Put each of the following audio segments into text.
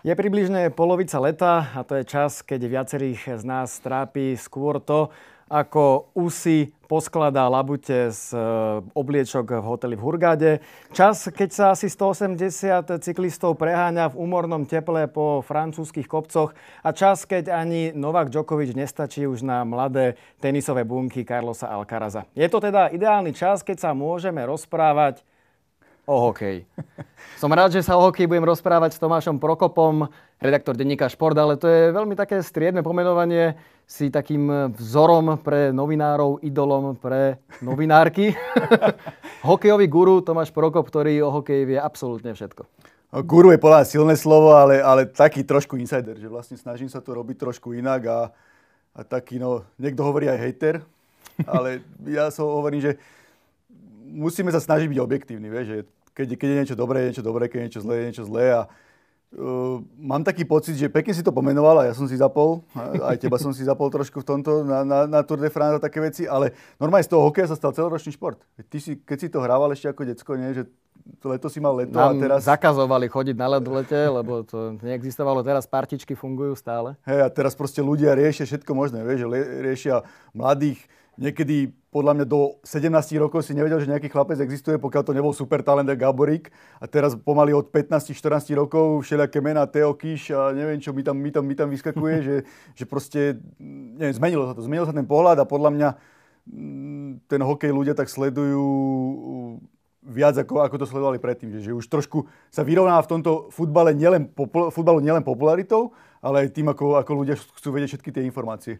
Je približne polovica leta a to je čas, keď viacerých z nás trápi skôr to, ako usy poskladá labute z e, obliečok v hoteli v Hurgáde. Čas, keď sa asi 180 cyklistov preháňa v úmornom teple po francúzskych kopcoch a čas, keď ani Novak Djokovic nestačí už na mladé tenisové bunky Carlosa Alcaraza. Je to teda ideálny čas, keď sa môžeme rozprávať o hokej. Som rád, že sa o hokej budem rozprávať s Tomášom Prokopom, redaktor denníka Šport, ale to je veľmi také striedne pomenovanie si takým vzorom pre novinárov, idolom pre novinárky. Hokejový guru Tomáš Prokop, ktorý o hokeji vie absolútne všetko. Guru je podľa silné slovo, ale, ale taký trošku insider, že vlastne snažím sa to robiť trošku inak a, a taký, no, niekto hovorí aj hater, ale ja som hovorím, že musíme sa snažiť byť objektívni, vie, že keď, keď je niečo dobré, je niečo dobré, keď je niečo zlé, je niečo zlé. A uh, mám taký pocit, že pekne si to pomenoval a ja som si zapol, aj teba som si zapol trošku v tomto na, na, na Tour de France a také veci, ale normálne z toho hokeja sa stal celoročný šport. Ty si, keď si to hrával ešte ako decko, nie, že leto si mal leto Nám a teraz... zakazovali chodiť na led lete, lebo to neexistovalo. Teraz partičky fungujú stále. Hej, a teraz proste ľudia riešia všetko možné, vieš, že riešia mladých niekedy podľa mňa do 17 rokov si nevedel, že nejaký chlapec existuje, pokiaľ to nebol super talent Gaborik. A teraz pomaly od 15-14 rokov všelijaké mená Teo Kiš a neviem čo mi tam, mi tam, mi tam vyskakuje, že, že proste, neviem, zmenilo sa to. Zmenil sa ten pohľad a podľa mňa mm, ten hokej ľudia tak sledujú mm, viac ako, ako to sledovali predtým. Že, že už trošku sa vyrovná v tomto futbale nielen, popul- futbalu nielen popularitou, ale aj tým, ako, ako ľudia chcú vedieť všetky tie informácie.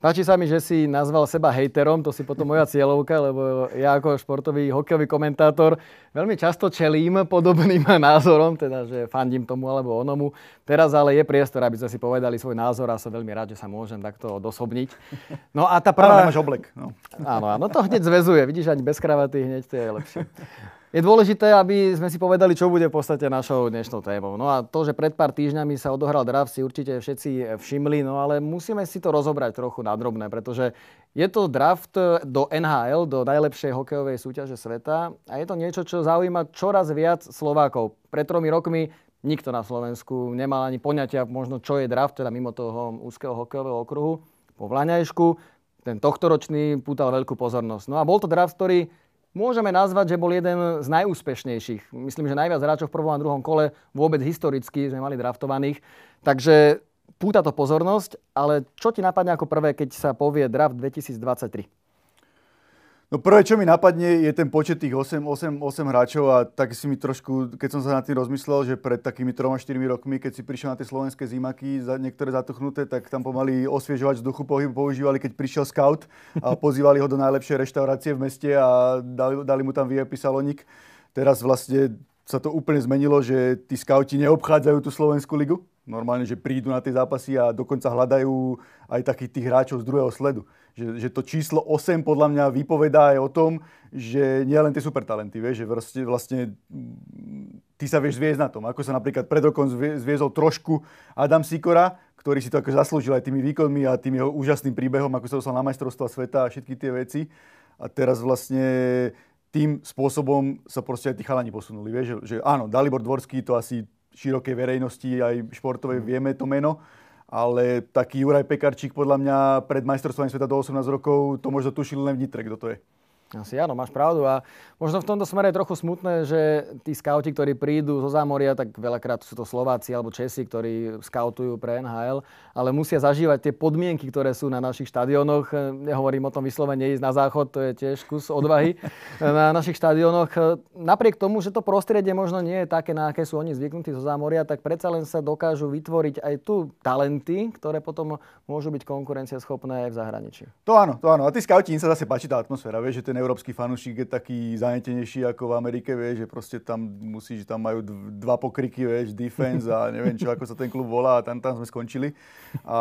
Páči sa mi, že si nazval seba hejterom, to si potom moja cieľovka, lebo ja ako športový hokejový komentátor veľmi často čelím podobným názorom, teda že fandím tomu alebo onomu. Teraz ale je priestor, aby sme si povedali svoj názor a som veľmi rád, že sa môžem takto odosobniť. No a tá prvá... Ale nemáš oblek. No. Áno, áno, to hneď zvezuje, Vidíš, ani bez kravaty hneď to je lepšie. Je dôležité, aby sme si povedali, čo bude v podstate našou dnešnou témou. No a to, že pred pár týždňami sa odohral draft, si určite všetci všimli, no ale musíme si to rozobrať trochu nadrobné, pretože je to draft do NHL, do najlepšej hokejovej súťaže sveta a je to niečo, čo zaujíma čoraz viac Slovákov. Pred tromi rokmi nikto na Slovensku nemal ani poňatia možno, čo je draft, teda mimo toho úzkeho hokejového okruhu. Po Vlaňajšku ten tohtoročný pútal veľkú pozornosť. No a bol to draft, ktorý môžeme nazvať, že bol jeden z najúspešnejších. Myslím, že najviac hráčov v prvom a druhom kole vôbec historicky sme mali draftovaných. Takže púta to pozornosť, ale čo ti napadne ako prvé, keď sa povie draft 2023? No prvé, čo mi napadne, je ten počet tých 8, 8, 8 hráčov a tak si mi trošku, keď som sa nad tým rozmyslel, že pred takými 3-4 rokmi, keď si prišiel na tie slovenské zimaky, za, niektoré zatuchnuté, tak tam pomaly osviežovať vzduchu pohybu používali, keď prišiel scout a pozývali ho do najlepšej reštaurácie v meste a dali, dali mu tam VIP salónik. Teraz vlastne sa to úplne zmenilo, že tí scouti neobchádzajú tú Slovenskú ligu. Normálne, že prídu na tie zápasy a dokonca hľadajú aj takých tých hráčov z druhého sledu. Že, že to číslo 8 podľa mňa vypovedá aj o tom, že nie len tie supertalenty, vieš, že vlastne, vlastne ty sa vieš zviezť na tom. Ako sa napríklad pred rokom zviezol trošku Adam Sikora, ktorý si to ako zaslúžil aj tými výkonmi a tým jeho úžasným príbehom, ako sa dostal na majstrovstva sveta a všetky tie veci. A teraz vlastne tým spôsobom sa proste aj tí chalani posunuli. Vieš? Že, že áno, Dalibor Dvorský to asi širokej verejnosti aj športovej mhm. vieme to meno, ale taký Juraj Pekarčík podľa mňa pred majstrovstvami sveta do 18 rokov to možno tušil len vnitre, kto to je. Asi áno, máš pravdu a možno v tomto smere je trochu smutné, že tí skauti, ktorí prídu zo zámoria, tak veľakrát sú to Slováci alebo Česi, ktorí skautujú pre NHL, ale musia zažívať tie podmienky, ktoré sú na našich štadionoch. Nehovorím o tom vyslovene ísť na záchod, to je tiež kus odvahy na našich štadionoch. Napriek tomu, že to prostredie možno nie je také, na aké sú oni zvyknutí zo zámoria, tak predsa len sa dokážu vytvoriť aj tu talenty, ktoré potom môžu byť konkurencieschopné aj v zahraničí. To áno, to áno. A tí skauti, im sa zase páči tá atmosféra, vieš, že ten európsky fanúšik je taký zanetenejší ako v Amerike, vieš, že proste tam že tam majú dva pokriky, vieš, defense a neviem čo, ako sa ten klub volá a tam, tam sme skončili. A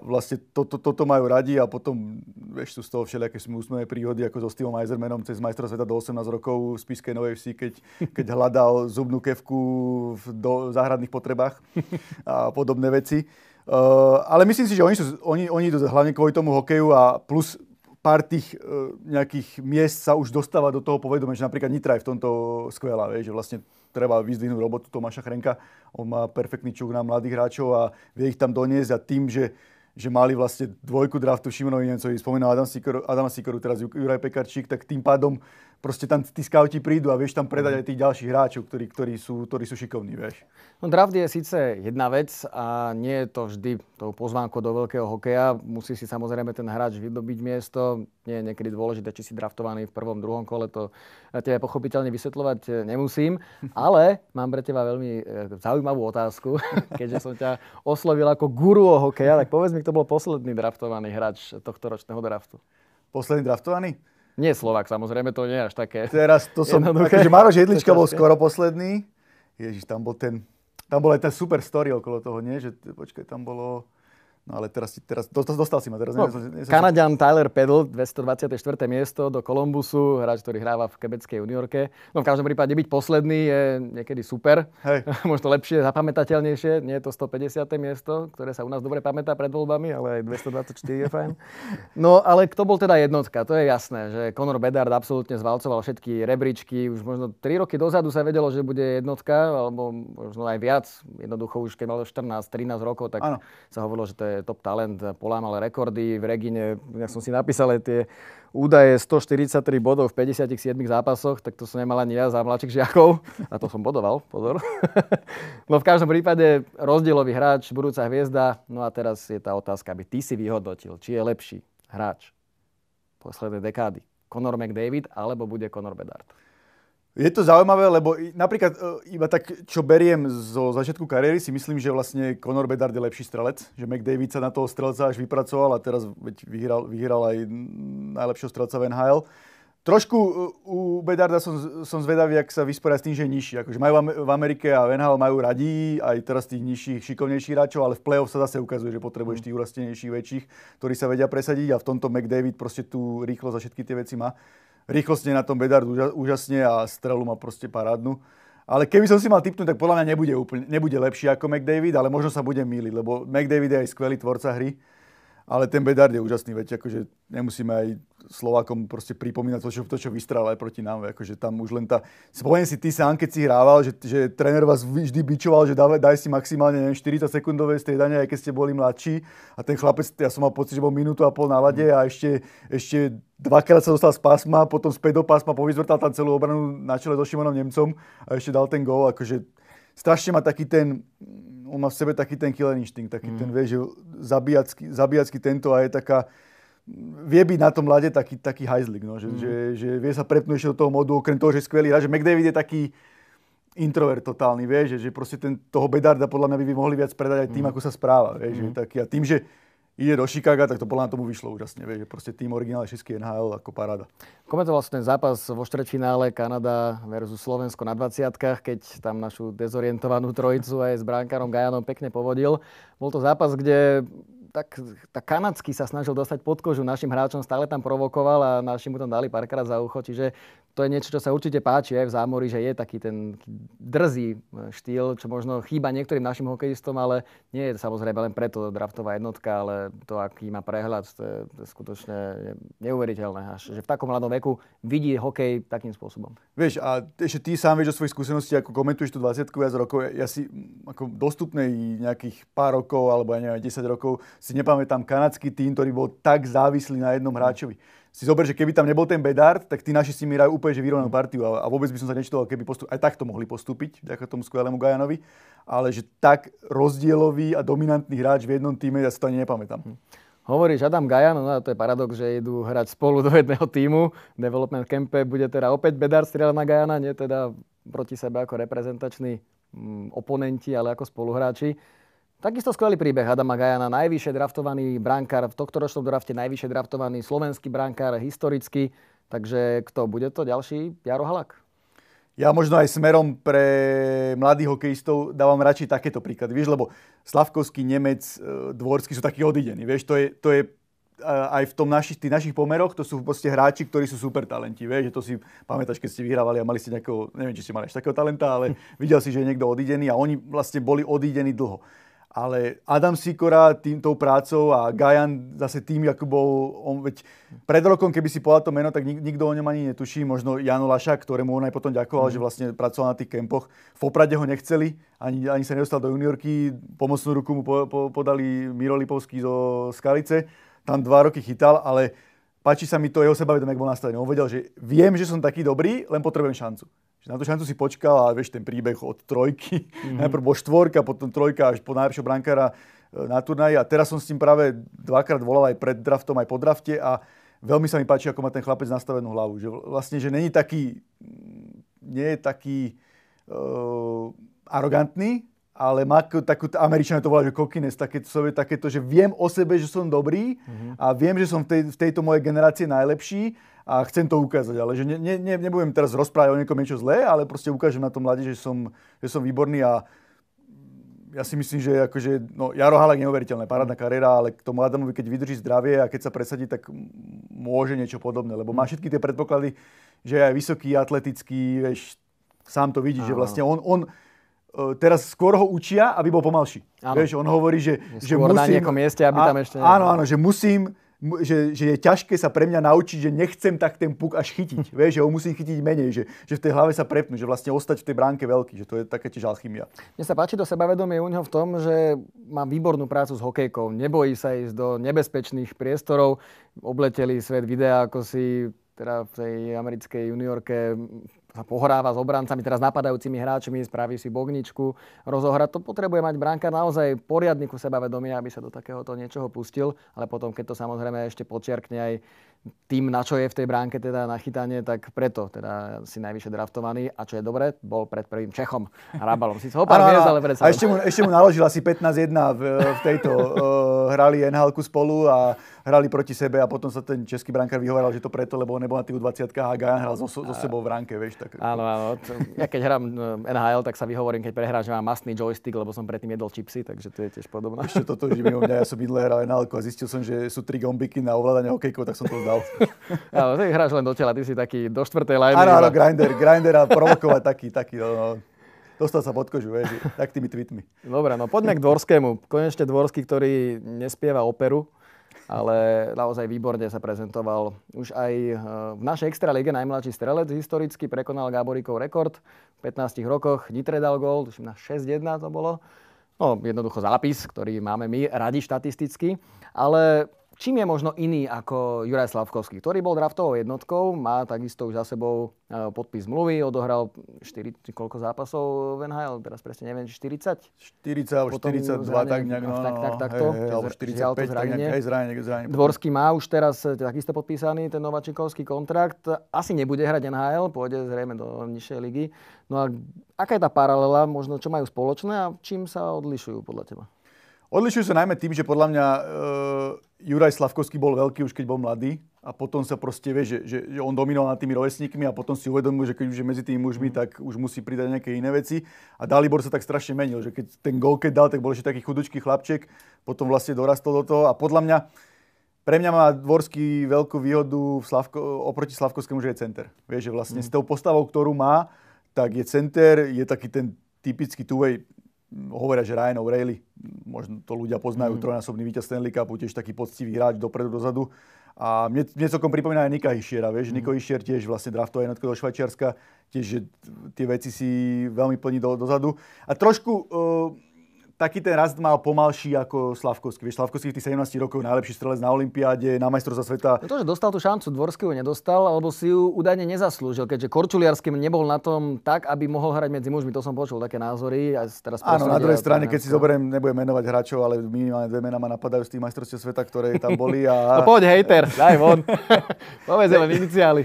vlastne to, to, toto majú radi a potom, vieš, sú z toho všelijaké smutné príhody, ako so Steve Eisermanom cez majstra sveta do 18 rokov v spiske Novej Vsi, keď, keď hľadal zubnú kevku v do, záhradných potrebách a podobné veci. Uh, ale myslím si, že oni, sú, oni, oni idú hlavne kvôli tomu hokeju a plus pár tých e, nejakých miest sa už dostáva do toho povedomia, že napríklad Nitra je v tomto skvelá, vie, že vlastne treba vyzdvihnúť robotu Tomáša Chrenka. On má perfektný čuk na mladých hráčov a vie ich tam doniesť a tým, že že mali vlastne dvojku draftu Šimonovi Nemcovi, spomínal Adam Sikoru, Adama Sikoru, teraz Juraj Pekarčík, tak tým pádom proste tam tí scouti prídu a vieš tam predať mhm. aj tých ďalších hráčov, ktorí, ktorí, sú, ktorí sú šikovní, vieš. No draft je síce jedna vec a nie je to vždy tou pozvánkou do veľkého hokeja. Musí si samozrejme ten hráč vydobiť miesto. Nie je niekedy dôležité, či si draftovaný v prvom, druhom kole, to tebe pochopiteľne vysvetľovať eh, nemusím. Ale mám pre teba veľmi eh, zaujímavú otázku, keďže som ťa oslovil ako guru hokeja, tak povedz mi, kto bol posledný draftovaný hráč tohto ročného draftu. Posledný draftovaný? Nie Slovak, samozrejme, to nie je až také Teraz to som, jednoduché. akože Maroš Jedlička bol skoro posledný. Ježiš, tam bol ten, tam bol aj tá super story okolo toho, nie? Že, počkaj, tam bolo... No ale teraz, teraz dostal si ma. Teraz, no, neviem, neviem, Kanadian sa... Tyler Pedl, 224. miesto do Kolumbusu, hráč, ktorý hráva v kebeckej juniorke. No v každom prípade byť posledný je niekedy super. Hej. Možno lepšie, zapamätateľnejšie. Nie je to 150. miesto, ktoré sa u nás dobre pamätá pred voľbami, ale aj 224 je fajn. No ale kto bol teda jednotka, to je jasné, že Conor Bedard absolútne zvalcoval všetky rebríčky. Už možno 3 roky dozadu sa vedelo, že bude jednotka, alebo možno aj viac. Jednoducho už keď mal 14-13 rokov, tak ano. sa hovorilo, že to je top talent polámal rekordy v Regine. Ja som si napísal tie údaje 143 bodov v 57 zápasoch, tak to som nemal ani ja za mladších žiakov. A to som bodoval, pozor. no v každom prípade rozdielový hráč, budúca hviezda. No a teraz je tá otázka, aby ty si vyhodnotil, či je lepší hráč poslednej dekády. Conor McDavid alebo bude Conor Bedard? Je to zaujímavé, lebo napríklad e, iba tak, čo beriem zo začiatku kariéry, si myslím, že vlastne Conor Bedard je lepší strelec, že McDavid sa na toho strelca až vypracoval a teraz vyhral, vyhral aj najlepšieho strelca v NHL. Trošku e, u Bedarda som, som zvedavý, ak sa vysporiada s tým, že je nižší. Akože majú v Amerike a v NHL majú radí aj teraz tých nižších, šikovnejších hráčov, ale v play-off sa zase ukazuje, že potrebuješ mm. tých urastenejších, väčších, ktorí sa vedia presadiť a v tomto McDavid proste tú rýchlosť a všetky tie veci má rýchlosne na tom Bedard úžasne a strelu má proste parádnu. Ale keby som si mal tipnúť, tak podľa mňa nebude, úplne, nebude lepší ako McDavid, ale možno sa bude míliť, lebo McDavid je aj skvelý tvorca hry ale ten Bedard je úžasný, veď akože nemusíme aj Slovákom proste pripomínať to, čo, to, čo vystrál aj proti nám, akože tam už len tá... Spomeniem si, ty sám, keď si hrával, že, že tréner vás vždy bičoval, že daj, daj si maximálne neviem, 40 sekundové striedanie, aj keď ste boli mladší a ten chlapec, ja som mal pocit, že bol minútu a pol na lade a ešte, ešte dvakrát sa dostal z pásma, potom späť do pásma, povyzvrtal tam celú obranu na čele so Šimonom Nemcom a ešte dal ten gól, akože strašne ma taký ten on má v sebe taký ten killer instinct, taký mm. ten, mhm. vieš, že zabíjacký, zabíjacký tento a je taká, vie byť na tom ľade taký, taký hajzlik, no, že, mm. že, že, vie sa prepnúť ešte do toho modu, okrem toho, že je skvelý hráč, že McDavid je taký introvert totálny, vieš, že, že proste ten, toho Bedarda podľa mňa by, by mohli viac predať aj tým, mm. ako sa správa, vieš, mm. že mhm. taký, a tým, že ide do Chicago, tak to podľa na tomu vyšlo úžasne. Vieš, že proste tým originálne všetky NHL ako paráda. Komentoval som ten zápas vo štvrťfinále Kanada versus Slovensko na 20 keď tam našu dezorientovanú trojicu aj s bránkarom Gajanom pekne povodil. Bol to zápas, kde tak, tak kanadský sa snažil dostať pod kožu našim hráčom, stále tam provokoval a naši mu tam dali párkrát za ucho, čiže to je niečo, čo sa určite páči aj v zámori, že je taký ten drzý e, štýl, čo možno chýba niektorým našim hokejistom, ale nie je to samozrejme len preto draftová jednotka, ale to, aký má prehľad, to je, to je skutočne neuveriteľné. Až, že v takom mladom veku vidí hokej takým spôsobom. Vieš, a ešte ty sám vieš o svojich skúsenosti, ako komentuješ tú 20 viac rokov, ja, ja si mm, ako dostupnej nejakých pár rokov, alebo ja neviem, 10 rokov, si nepamätám kanadský tým, ktorý bol tak závislý na jednom hráčovi si zober, že keby tam nebol ten Bedard, tak tí naši si mi hrajú úplne že vyrovnanú partiu a, a vôbec by som sa nečítal, keby postup, aj takto mohli postúpiť, vďaka tomu skvelému Gajanovi, ale že tak rozdielový a dominantný hráč v jednom týme, ja si to ani nepamätám. Hm. Hovoríš Adam Gajan, no to je paradox, že idú hrať spolu do jedného týmu. development campe bude teda opäť Bedard strieľať na Gajana, nie teda proti sebe ako reprezentační hm, oponenti, ale ako spoluhráči. Takisto skvelý príbeh Adama Gajana, najvyššie draftovaný brankár, v tohto ročnom drafte najvyššie draftovaný slovenský brankár historicky. Takže kto bude to ďalší? Jaro Halak. Ja možno aj smerom pre mladých hokejistov dávam radšej takéto príklady. Vieš, lebo Slavkovský, Nemec, e, Dvorský sú takí odidení. Vieš, to je, to je e, aj v tom našich, tých našich pomeroch, to sú proste hráči, ktorí sú super talenti. Vieš, že to si pamätáš, keď ste vyhrávali a mali ste nejakého, neviem, či ste mali až takého talenta, ale videl si, že je niekto odidený a oni vlastne boli odidení dlho ale Adam Sikora týmto prácou a Gajan zase tým, ako bol, on, veď pred rokom, keby si povedal to meno, tak nik, nikto o ňom ani netuší, možno Jano Laša, ktorému on aj potom ďakoval, mm. že vlastne pracoval na tých kempoch. V Poprade ho nechceli, ani, ani sa nedostal do juniorky, pomocnú ruku mu po, po, podali Miro Lipovský zo Skalice, tam dva roky chytal, ale páči sa mi to jeho sebavedomie, ako bol nastavený. On vedel, že viem, že som taký dobrý, len potrebujem šancu. Že na tú šancu si počkal a vieš ten príbeh od trojky. Mm-hmm. Najprv bol štvorka, potom trojka až po najlepšieho brankára e, na turnaji a teraz som s tým práve dvakrát volal aj pred draftom, aj po drafte a veľmi sa mi páči, ako má ten chlapec nastavenú hlavu. Že vlastne, že není taký, nie je taký uh, arogantný, ale má takú, Američania to volajú, že kokines, také, to, že viem o sebe, že som dobrý mm-hmm. a viem, že som v, tej, v tejto mojej generácii najlepší a chcem to ukázať, ale že ne, ne, nebudem teraz rozprávať o niekom niečo zlé, ale proste ukážem na tom mladí, že som, že som výborný a ja si myslím, že akože, no, Jaro Halak je neuveriteľná, parádna mhm. kariéra, ale k tomu Adamovi, keď vydrží zdravie a keď sa presadí, tak môže niečo podobné, lebo má mhm. všetky tie predpoklady, že je aj vysoký, atletický, vieš, sám to vidí, Aha. že vlastne on, on, E, teraz skôr ho učia, aby bol pomalší. Áno. Vieš, on hovorí, že, že musím... na nejakom mieste, aby tam ešte... Áno, áno, že musím, že, že je ťažké sa pre mňa naučiť, že nechcem tak ten puk až chytiť. Vieš, že ho musím chytiť menej, že, že v tej hlave sa prepnú, že vlastne ostať v tej bránke veľký, že to je taká tiež alchymia. Mne sa páči to sebavedomie u neho v tom, že má výbornú prácu s hokejkou, nebojí sa ísť do nebezpečných priestorov. Obleteli svet videa, ako si teda v tej americkej juniorke sa pohráva s obrancami, teraz napadajúcimi hráčmi, spraví si bogničku, rozohra. To potrebuje mať bránka naozaj poriadny ku sebavedomia, aby sa do takéhoto niečoho pustil, ale potom, keď to samozrejme ešte počiarkne aj tým, na čo je v tej bránke teda nachytanie, tak preto teda si najvyššie draftovaný. A čo je dobre, bol pred prvým Čechom Hrabalom. Si ho pár ale predsa. A ešte mu, ešte mu naložil asi 15-1 v, v tejto. uh, hrali nhl spolu a hrali proti sebe a potom sa ten český brankár vyhováral, že to preto, lebo on nebol na tých 20 a Gajan hral so, so sebou v ránke, vieš. Tak... Áno, áno. Ja keď hrám eh, NHL, tak sa vyhovorím, keď prehrám, že mám masný joystick, lebo som predtým jedol čipsy, takže to je tiež podobné. Ešte toto, že mimo mňa, ja som minulé hral NHL a zistil som, že sú tri gombiky na ovládanie hokejkov, tak som to hral. Áno, ty hráš len do tela, ty si taký do štvrtej line. Áno, áno, grinder, grinder a provokovať taký, taký, no, no. Dostal sa pod kožu, vieš, tak tými tweetmi. Dobre, no poďme k Dvorskému. Konečne Dvorský, ktorý nespieva operu, ale naozaj výborne sa prezentoval. Už aj e, v našej lige najmladší strelec historicky prekonal Gáboríkov rekord. V 15 rokoch Nitre dal gól, na 6-1 to bolo. No, jednoducho zápis, ktorý máme my radi štatisticky, ale čím je možno iný ako Juraj Slavkovský, ktorý bol draftovou jednotkou, má takisto už za sebou e, podpis zmluvy, odohral 4, koľko zápasov v NHL, teraz presne neviem, 40? 40 alebo 42, tak nejak, no, tak, no, tak, no, tak, to, hej, hej, alebo 45, to zranenie. Nejak, zranenie, zranenie. Dvorský má už teraz e, takisto podpísaný ten Novačikovský kontrakt, asi nebude hrať NHL, pôjde zrejme do nižšej ligy. No a aká je tá paralela, možno čo majú spoločné a čím sa odlišujú podľa teba? Odlišujú sa najmä tým, že podľa mňa e, Juraj Slavkovský bol veľký už keď bol mladý a potom sa proste vie, že, že, že on dominoval nad tými rovesníkmi a potom si uvedomil, že keď už je medzi tými mužmi, mm. tak už musí pridať nejaké iné veci. A Dalibor sa tak strašne menil, že keď ten gol keď dal, tak bol ešte taký chudučký chlapček, potom vlastne dorastol do toho a podľa mňa pre mňa má Dvorský veľkú výhodu v Slavko, oproti Slavkovskému, že je center. Vieš, že vlastne mm. s tou postavou, ktorú má, tak je center, je taký ten typický two-way hovoria, že Ryan O'Reilly, možno to ľudia poznajú, mm. trojnásobný víťaz Stanley Cupu, tiež taký poctivý hráč dopredu, dozadu. A mne, mne celkom pripomína aj Nika Hišiera, vieš, mm. Niko Hišier tiež vlastne draftová jednotka do Švajčiarska, tiež že tie veci si veľmi plní do, dozadu. A trošku uh, taký ten rast mal pomalší ako Slavkovský. Vieš, Slavkovský v tých 17 rokov najlepší strelec na Olympiáde, na majstrovstva sveta. No to, že dostal tú šancu, dvorského nedostal, alebo si ju údajne nezaslúžil, keďže Korčuliarským nebol na tom tak, aby mohol hrať medzi mužmi. To som počul také názory. A teraz Áno, na druhej strane, keď si zoberiem, nebudem menovať hráčov, ale minimálne dve mená ma napadajú z tých majstrovstiev sveta, ktoré tam boli. A... no poď, hejter, daj von. Povedz len iniciály.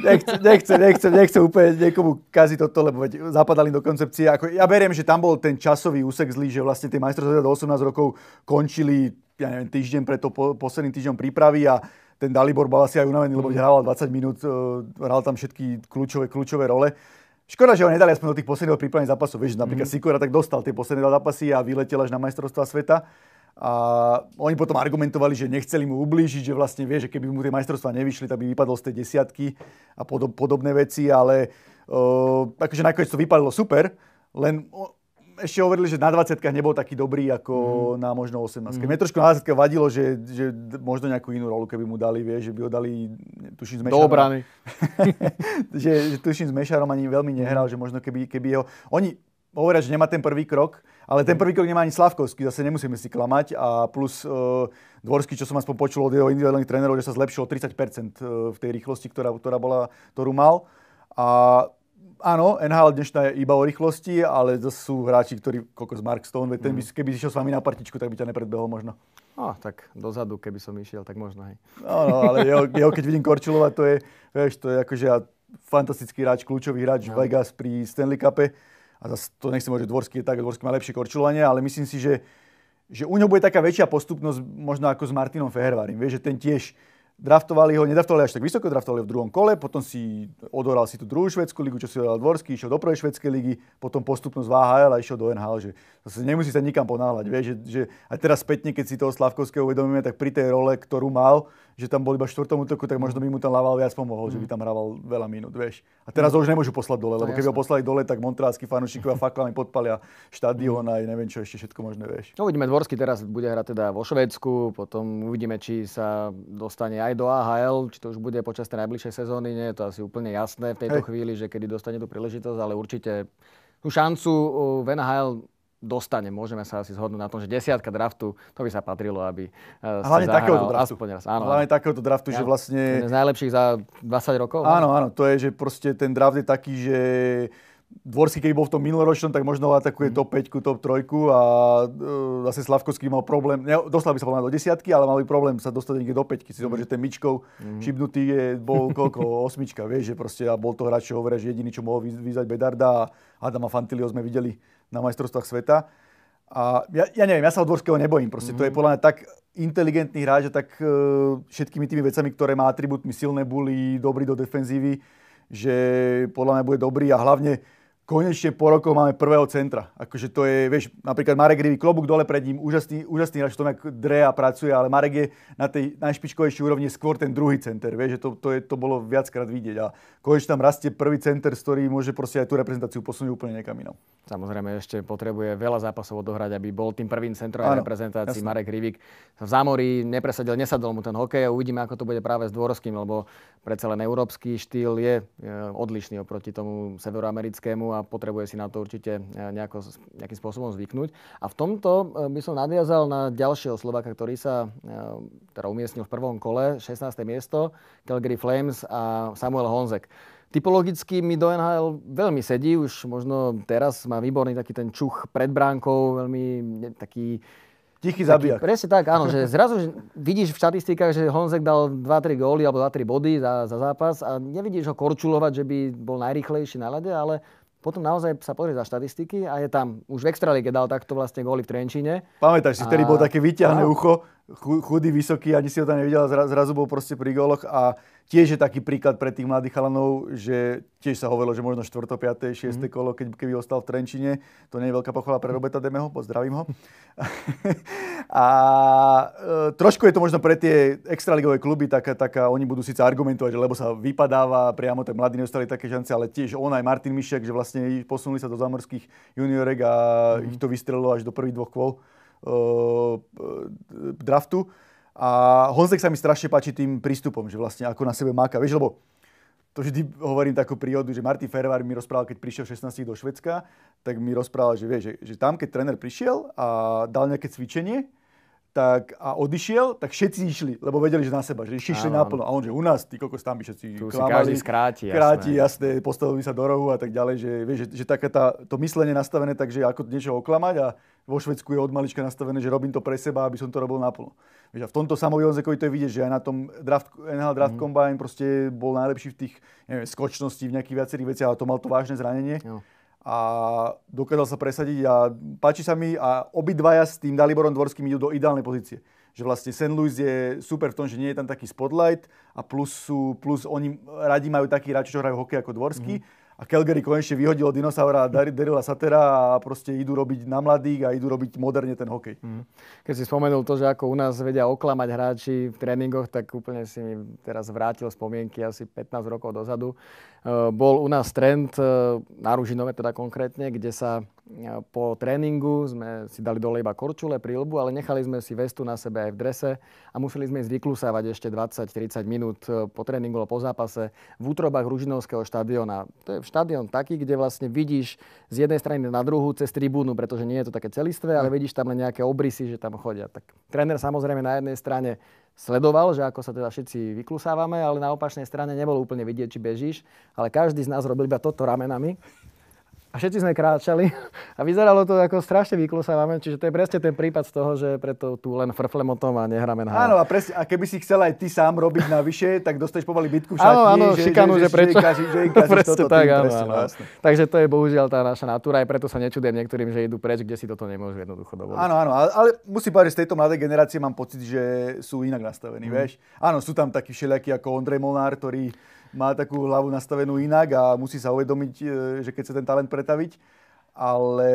nechce, nechce, nechce, nechce úplne niekomu kaziť toto, lebo zapadali do koncepcie. Ako, ja beriem, že tam bol ten časový úsek zlý, že vlastne tie majstrovstvá do 18 rokov končili, ja neviem, týždeň pred to po, posledným týždňom prípravy a ten Dalibor bol asi aj unavený, lebo mhm. hrával 20 minút, e, hral tam všetky kľúčové, kľúčové role. Škoda, že ho nedali aspoň do tých posledných prípravných zápasov. Vieš, mhm. napríklad mm-hmm. Sikora tak dostal tie posledné dva zápasy a vyletel až na majstrovstvá sveta. A oni potom argumentovali, že nechceli mu ublížiť, že vlastne vie, že keby mu tie majstrovstvá nevyšli, tak by vypadol z tej desiatky a podob, podobné veci, ale uh, akože nakoniec to vypadlo super, len ešte hovorili, že na 20 nebol taký dobrý ako mm. na možno 18 mm. Mne trošku na 20 vadilo, že, že možno nejakú inú rolu, keby mu dali, vie, že by ho dali, tuším, s Mešarom. Do obrany. že, že tuším, s Mešarom ani veľmi nehral, mm. že možno keby, keby ho... Oni hovoria, že nemá ten prvý krok, ale ten mhm. prvý krok nemá ani Slavkovský, zase nemusíme si klamať. A plus e, Dvorský, čo som aspoň počul od jeho individuálnych trénerov, že sa zlepšil o 30% e, v tej rýchlosti, ktorá, ktorá bola, ktorú mal. A áno, NHL dnešná je iba o rýchlosti, ale zase sú hráči, ktorí, z Mark Stone, ten mhm. by, keby išiel s vami na partičku, tak by ťa nepredbehol možno. No, tak dozadu, keby som išiel, tak možno, hej. No, no ale jeho, jeho, keď vidím Korčulova, to je, vieš, to je akože fantastický hráč, kľúčový hráč no. Vegas pri Stanley Cupe. A zase to nechcem hovoriť, že Dvorský je tak, Dvorský má lepšie korčulovanie, ale myslím si, že, že u ňoho bude taká väčšia postupnosť možno ako s Martinom Fehervarim. Vieš, že ten tiež draftovali ho, nedraftovali až tak vysoko, draftovali ho v druhom kole, potom si odohral si tú druhú švedskú ligu, čo si odohral Dvorský, išiel do prvej švedskej ligy, potom postupnosť z VHL a išiel do NHL, že zase nemusí sa nikam ponáhľať, vieš, že, že aj teraz spätne, keď si toho Slavkovského uvedomíme, tak pri tej role, ktorú mal, že tam bol iba v štvrtom útoku, tak možno by mu ten Laval viac pomohol, mm. že by mm. tam hral veľa minút, vieš. A teraz mm. ho už nemôžu poslať dole, lebo keby ho poslali dole, tak montrácky fanúšikovia faklami podpalia štadión mm. aj neviem čo ešte všetko možné, vieš. No, uvidíme, Dvorsky teraz bude hrať teda vo Švedsku, potom uvidíme, či sa dostane aj do AHL, či to už bude počas tej najbližšej sezóny, nie je to asi úplne jasné v tejto hey. chvíli, že kedy dostane tú príležitosť, ale určite tú šancu uh, v NHL dostane. Môžeme sa asi zhodnúť na tom, že desiatka draftu, to by sa patrilo, aby e, sa Hlavne takéhoto draftu. Aspoň raz. Áno, Hlavne áno. takéhoto draftu, ja, že vlastne... Z najlepších za 20 rokov. Áno, no? áno, to je, že proste ten draft je taký, že Dvorský, keď bol v tom minuloročnom, tak možno atakuje mhm. top 5, top 3 a e, zase Slavkovský mal problém, ne, dostal by sa povedať do desiatky, ale mal by problém sa dostať niekde do 5. Si mhm. zober, že ten Mičkov mm. šibnutý je, bol koľko, osmička, vieš, že proste a bol to hráč, čo hovoria, že jediný, čo mohol vyzvať Bedarda a Adama Fantilio sme videli na majstrovstvách sveta. A ja, ja neviem, ja sa Dvorského nebojím. Proste mm-hmm. to je mhm. podľa mňa tak inteligentný hráč a tak e, všetkými tými vecami, ktoré má atribútmi silné buly, dobrý do defenzívy, že podľa mňa bude dobrý a hlavne konečne po rokoch máme prvého centra. Akože to je, vieš, napríklad Marek Rivi, klobúk dole pred ním, úžasný, úžasný hráč v tom, ako Drea pracuje, ale Marek je na tej najšpičkovejšej úrovni skôr ten druhý center, vieš, že to, to, je, to bolo viackrát vidieť. A konečne tam rastie prvý center, z ktorý môže proste aj tú reprezentáciu posunúť úplne niekam inom. Samozrejme, ešte potrebuje veľa zápasov odohrať, aby bol tým prvým centrom na reprezentácii. jasný. Marek Rivik v zámorí nepresadil, nesadol mu ten hokej a uvidíme, ako to bude práve s Dvorským, lebo predsa len európsky štýl je e, odlišný oproti tomu severoamerickému a potrebuje si na to určite e, nejako, nejakým spôsobom zvyknúť. A v tomto e, by som nadviazal na ďalšieho Slovaka, ktorý sa e, teda umiestnil v prvom kole, 16. miesto, Calgary Flames a Samuel Honzek. Typologicky mi do NHL veľmi sedí, už možno teraz má výborný taký ten čuch pred bránkou, veľmi taký Tichý zabijak. Taký, presne tak, áno, že zrazu že vidíš v štatistikách, že Honzek dal 2-3 góly alebo 2-3 body za, za zápas a nevidíš ho korčulovať, že by bol najrychlejší na lade, ale potom naozaj sa pozrie za štatistiky a je tam, už v Extralíge dal takto vlastne góly v Trenčíne. Pamätáš si, vtedy bol také vyťahné ucho, chudý, vysoký, ani si ho tam nevidel, zra, zrazu bol proste pri goloch a tiež je taký príklad pre tých mladých chalanov, že tiež sa hovorilo, že možno 4., 5., 6. mm kolo, keď, keby ostal v Trenčine, to nie je veľká pochvala pre mhm. Roberta Demeho, pozdravím ho. a e, trošku je to možno pre tie extraligové kluby, tak tak oni budú síce argumentovať, že lebo sa vypadáva, priamo tak mladí neostali také šance, ale tiež on aj Martin Mišek, že vlastne posunuli sa do zamorských juniorek a mm ich to vystrelilo až do prvých dvoch kvôl. Eh, draftu. A Honzek sa mi strašne páči tým prístupom, že vlastne ako na sebe máka. Vieš, lebo to vždy hovorím takú príhodu, že Martin Ferrari mi rozprával, keď prišiel 16 do Švedska, tak mi rozprával, že, vie, že, že tam, keď tréner prišiel a dal nejaké cvičenie, tak, a odišiel, tak všetci išli, lebo vedeli, že na seba, že išli, išli naplno. A on, že u nás, ty kokos, tam by všetci tu klamali. Si skráti, kráti, jasné. postavili sa do rohu a tak ďalej, že, vieš, že, že také tá, to myslenie nastavené tak, že ako niečo oklamať a vo Švedsku je od malička nastavené, že robím to pre seba, aby som to robil naplno. Vieš, a v tomto Samovi Jonzekovi to je vidieť, že aj na tom draft, NHL Draft mm-hmm. Combine proste bol najlepší v tých, neviem, skočnosti, v nejakých viacerých veciach, ale to mal to vážne zranenie. Jo a dokázal sa presadiť a páči sa mi a obidvaja s tým Daliborom Dvorským idú do ideálnej pozície. Že vlastne St. Louis je super v tom, že nie je tam taký spotlight a plus, sú, plus oni radi majú takí hráči, čo hrajú hokej ako Dvorský. Mm-hmm a Calgary konečne vyhodilo dinosaura Darila Satera a proste idú robiť na mladých a idú robiť moderne ten hokej. Mm. Keď si spomenul to, že ako u nás vedia oklamať hráči v tréningoch, tak úplne si mi teraz vrátil spomienky asi 15 rokov dozadu. E, bol u nás trend e, na Ružinove teda konkrétne, kde sa po tréningu sme si dali dole iba korčule, prílbu, ale nechali sme si vestu na sebe aj v drese a museli sme ísť vyklusávať ešte 20-30 minút eh, po tréningu alebo po zápase v útrobách Ružinovského štadiona. To je štadión taký, kde vlastne vidíš z jednej strany na druhú cez tribúnu, pretože nie je to také celistvé, ale mm. vidíš tam len nejaké obrysy, že tam chodia. Tak tréner samozrejme na jednej strane sledoval, že ako sa teda všetci vyklusávame, ale na opačnej strane nebolo úplne vidieť, či bežíš, ale každý z nás robil iba toto ramenami a všetci sme kráčali a vyzeralo to ako strašne vyklusávame, čiže to je presne ten prípad z toho, že preto tu len frflem o tom a nehráme na Áno, a, presne, a keby si chcel aj ty sám robiť navyše, tak dostaneš povali bitku v áno, áno, že, šikanu, že, že, prečo? Že, kaži, že presne toto tak, áno, presne, áno. Takže to je bohužiaľ tá naša natúra, aj preto sa nečudujem niektorým, že idú preč, kde si toto nemôžu jednoducho dovoliť. Áno, áno, ale musím povedať, že z tejto mladej generácie mám pocit, že sú inak nastavení, mm. vieš. Áno, sú tam takí všelijakí ako Ondrej Molnár, ktorý má takú hlavu nastavenú inak a musí sa uvedomiť, e, že keď sa ten talent pretaviť, ale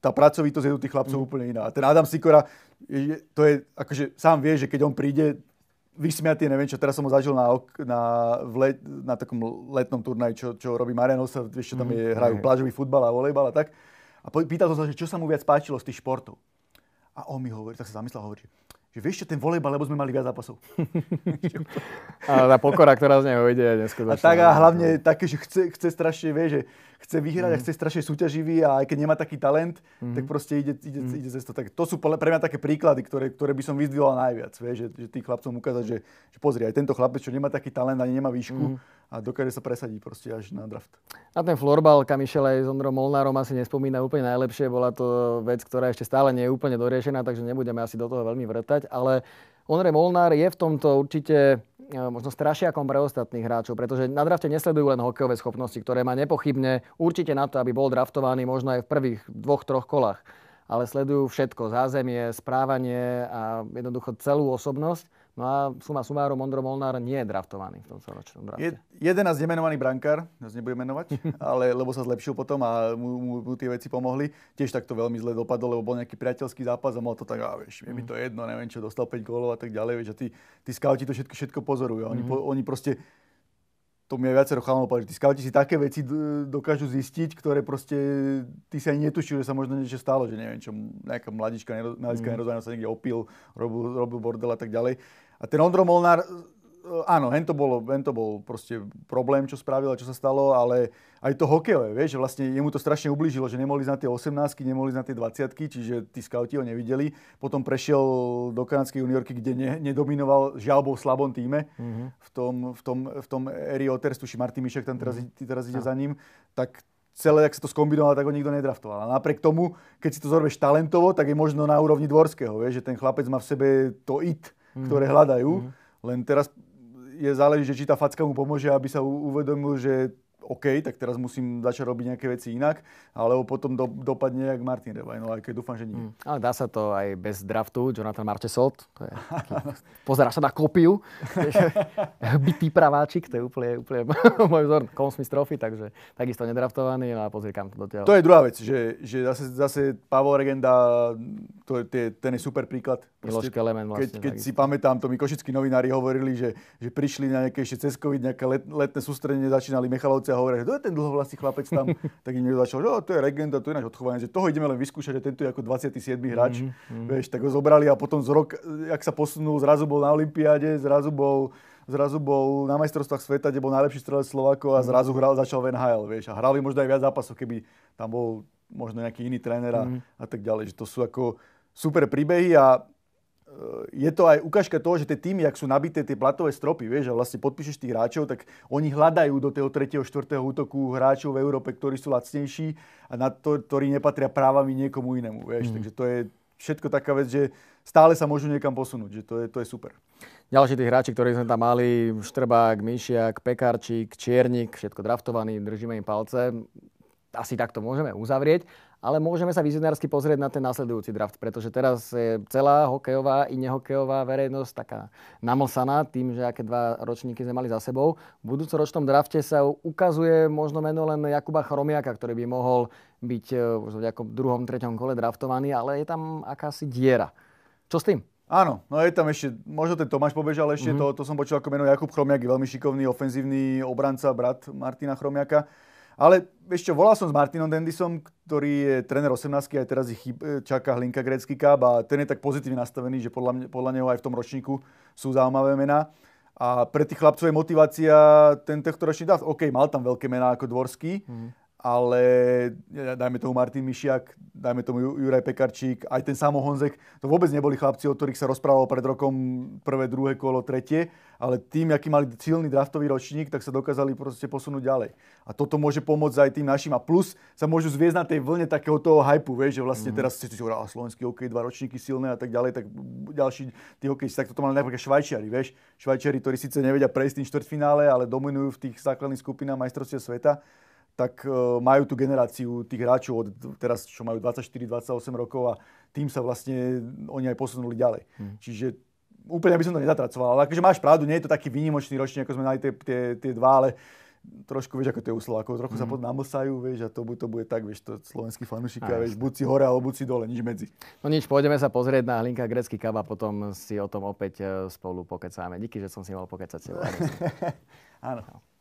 tá pracovitosť je u tých chlapcov mm. úplne iná. A ten Adam Sikora, je, to je, akože sám vie, že keď on príde, vysmiatý, neviem čo, teraz som ho zažil na, ok, na, v let, na takom letnom turnaji, čo, čo robí Mariano, sa, vieš, čo tam mm-hmm. je, hrajú plážový futbal a volejbal a tak. A pýtal som sa, že čo sa mu viac páčilo z tých športov. A on mi hovorí, tak sa zamyslel, hovorí, že že vieš čo, ten volejbal, lebo sme mali viac zápasov. a tá pokora, ktorá z neho ide, je neskutočná. A tak a hlavne také, že chce, chce strašne, vie, že chce vyhrať mm. a mhm. chce strašne súťaživý a aj keď nemá taký talent, mm. tak proste ide, ide, mm. ide cez to. Tak to sú pre mňa také príklady, ktoré, ktoré by som vyzdvihol najviac. Vie, že, že tým chlapcom ukázať, že, že pozri, aj tento chlapec, čo nemá taký talent ani nemá výšku, mm. a dokáže sa presadiť proste až na draft. A ten florbal Kamišel aj s Ondrom Molnárom asi nespomína úplne najlepšie. Bola to vec, ktorá ešte stále nie je úplne doriešená, takže nebudeme asi do toho veľmi vrtať. Ale Ondrej Molnár je v tomto určite E, možno strašiakom pre ostatných hráčov, pretože na drafte nesledujú len hokejové schopnosti, ktoré má nepochybne určite na to, aby bol draftovaný možno aj v prvých dvoch, troch kolách, ale sledujú všetko, zázemie, správanie a jednoducho celú osobnosť No a suma sumárom Ondro Molnár nie je draftovaný v tomto ročnom drafte. Je, z nemenovaný brankár, nás nebudem menovať, ale lebo sa zlepšil potom a mu, mu, mu tie veci pomohli. Tiež takto veľmi zle dopadlo, lebo bol nejaký priateľský zápas a mal to tak, a vieš, je mi mm. to jedno, neviem čo, dostal 5 gólov a tak ďalej, vieš, a tí, tí scouti to všetko, všetko pozorujú. Oni, mm-hmm. po, oni proste to mi aj viacero chalanov že tí scouti si také veci dokážu zistiť, ktoré proste ty si ani netušil, že sa možno niečo stalo, že neviem čo, nejaká mladička, mladička mm. Mm-hmm. sa niekde opil, robil, robil bordel a tak ďalej. A ten Ondro Molnár, e, áno, hen to, bolo, hen to bol proste problém, čo spravil a čo sa stalo, ale aj to hokejové, vieš, že vlastne jemu to strašne ublížilo, že nemohli ísť na tie 18 nemohli na tie 20 čiže tí scouti ho nevideli. Potom prešiel do kanadskej juniorky, kde ne, nedominoval žiaľbou v slabom týme. Mm-hmm. V tom, v tom, v tom Eri Oters, tuši Martin Mišek tam teraz, mm-hmm. teraz ide no. za ním, tak celé, ak sa to skombinovalo, tak ho nikto nedraftoval. A napriek tomu, keď si to zorveš talentovo, tak je možno na úrovni dvorského, vieš, že ten chlapec má v sebe to it, Mhm. ktoré hľadajú. Mhm. Len teraz je záleží, že či tá facka mu pomôže, aby sa uvedomil, že OK, tak teraz musím začať robiť nejaké veci inak, alebo potom do, dopadne jak Martin Revaj, no aj keď dúfam, že nie. Mm, ale dá sa to aj bez draftu, Jonathan Marchesolt, to je pozera sa na kopiu, bytý praváčik, to je úplne, úplne môj vzor, Consmith Trophy, takže takisto nedraftovaný, no a pozri, kam to dotiaľ. To je druhá vec, že, že zase, zase Pavol Regenda, to je, ten je super príklad. Proste, Element vlastne. Keď, keď si pamätám, to mi košickí novinári hovorili, že, že prišli na nejaké ešte cez COVID, nejaké let, letné sústredenie, začínali Michalovci Kotlebovci a hovoria, že to je ten dlhovlasý chlapec tam, tak im niekto začal, že to je regenda, to je náš odchovanie, že toho ideme len vyskúšať, že tento je ako 27. Mhm, hráč, mm-hmm. vieš, tak ho zobrali a potom z rok, jak sa posunul, zrazu bol na Olympiáde, zrazu bol zrazu bol na majstrovstvách sveta, kde bol najlepší strelec Slovákov a mhm. zrazu hral, začal v NHL, vieš. A hral by možno aj viac zápasov, keby tam bol možno nejaký iný tréner a, mm. a tak ďalej. Že to sú ako super príbehy a je to aj ukážka toho, že tie týmy, ak sú nabité tie platové stropy, vieš, a vlastne podpíšeš tých hráčov, tak oni hľadajú do toho 3. 4. útoku hráčov v Európe, ktorí sú lacnejší a na to, ktorí nepatria právami niekomu inému, vieš. Mm. Takže to je všetko taká vec, že stále sa môžu niekam posunúť, že to je, to je super. Ďalší tí hráči, ktorí sme tam mali, Štrbák, Mišiak, Pekarčík, Čiernik, všetko draftovaní, držíme im palce. Asi takto môžeme uzavrieť ale môžeme sa vizionársky pozrieť na ten následujúci draft, pretože teraz je celá hokejová i nehokejová verejnosť taká namosaná tým, že aké dva ročníky sme mali za sebou. V budúcoročnom drafte sa ukazuje možno meno len Jakuba Chromiaka, ktorý by mohol byť e, v nejakom druhom, treťom kole draftovaný, ale je tam akási diera. Čo s tým? Áno, no je tam ešte, možno ten Tomáš pobežal ešte, mm-hmm. to, to som počul ako meno Jakub Chromiak, je veľmi šikovný ofenzívny obranca, brat Martina Chromiaka. Ale ešte volal som s Martinom Dendisom, ktorý je tréner 18 aj teraz ich e, čaká Hlinka Grécky káb a ten je tak pozitívne nastavený, že podľa, mňa, podľa neho aj v tom ročníku sú zaujímavé mená. A pre tých chlapcov je motivácia ten tohtoročný dáv. OK, mal tam veľké mená ako Dvorský, mm ale dajme tomu Martin Mišiak, dajme tomu Juraj Pekarčík, aj ten Samo Honzek, to vôbec neboli chlapci, o ktorých sa rozprávalo pred rokom prvé, druhé kolo, tretie, ale tým, aký mali silný draftový ročník, tak sa dokázali proste posunúť ďalej. A toto môže pomôcť aj tým našim a plus sa môžu zviezť na tej vlne takého toho hypu, vieš, že vlastne mm teraz si si hovoril, slovenský OK, dva ročníky silné a tak ďalej, tak ďalší tí hokejisti, tak toto mali napríklad Švajčiari, vieš, Švajčiari, ktorí síce nevedia prejsť tým štvrtfinále, ale dominujú v tých základných skupinách majstrovstiev sveta, tak e, majú tú generáciu tých hráčov od teraz, čo majú 24-28 rokov a tým sa vlastne oni aj posunuli ďalej. Hmm. Čiže úplne by som to nezatracoval, ale akože máš pravdu, nie je to taký výnimočný ročník, ako sme mali tie, tie, tie dva, ale trošku, vieš, ako to je u ako trochu mm-hmm. sa hm. pod namosajú, vieš, a to, to bude tak, vieš, to slovenský fanúšik, a vieš, buď si hore, alebo buď si dole, nič medzi. No nič, pôjdeme sa pozrieť na Hlinka Grecký kava, potom si o tom opäť e, spolu pokecáme. Díky, že som si mal pokecať s Áno.